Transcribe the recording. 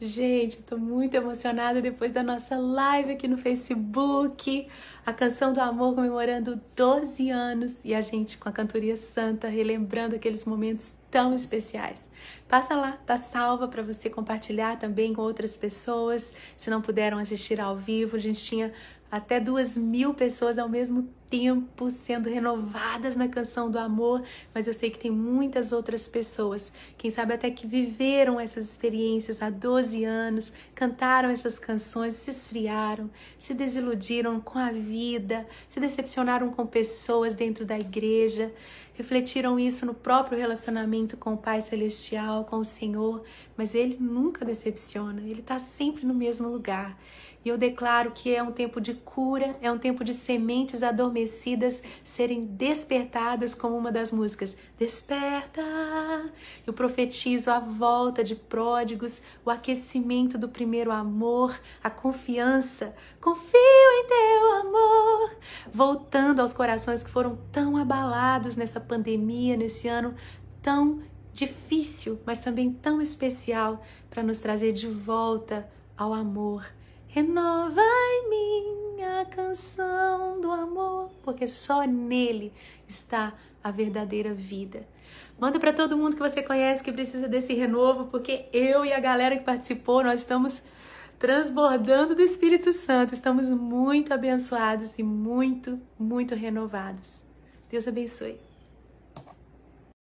Gente, tô muito emocionada depois da nossa live aqui no Facebook. A canção do amor comemorando 12 anos e a gente com a cantoria santa relembrando aqueles momentos tão especiais. Passa lá, tá salva para você compartilhar também com outras pessoas. Se não puderam assistir ao vivo, a gente tinha até duas mil pessoas ao mesmo tempo tempo sendo renovadas na canção do amor, mas eu sei que tem muitas outras pessoas, quem sabe até que viveram essas experiências há 12 anos, cantaram essas canções, se esfriaram, se desiludiram com a vida, se decepcionaram com pessoas dentro da igreja, refletiram isso no próprio relacionamento com o Pai Celestial, com o Senhor, mas ele nunca decepciona, ele está sempre no mesmo lugar. E eu declaro que é um tempo de cura, é um tempo de sementes adormecidas adormecidas serem despertadas, como uma das músicas. Desperta! Eu profetizo a volta de pródigos, o aquecimento do primeiro amor, a confiança. Confio em teu amor. Voltando aos corações que foram tão abalados nessa pandemia, nesse ano tão difícil, mas também tão especial para nos trazer de volta ao amor. Renova em mim a canção do amor porque só nele está a verdadeira vida. Manda para todo mundo que você conhece que precisa desse renovo, porque eu e a galera que participou, nós estamos transbordando do Espírito Santo. Estamos muito abençoados e muito, muito renovados. Deus abençoe.